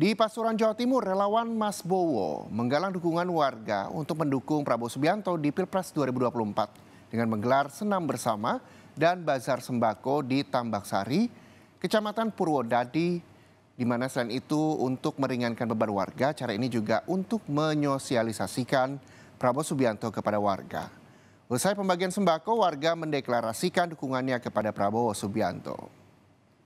Di Pasuruan Jawa Timur, relawan Mas Bowo menggalang dukungan warga untuk mendukung Prabowo Subianto di Pilpres 2024 dengan menggelar senam bersama dan bazar sembako di Tambak Sari, Kecamatan Purwodadi, di mana selain itu untuk meringankan beban warga, cara ini juga untuk menyosialisasikan Prabowo Subianto kepada warga. Usai pembagian sembako, warga mendeklarasikan dukungannya kepada Prabowo Subianto.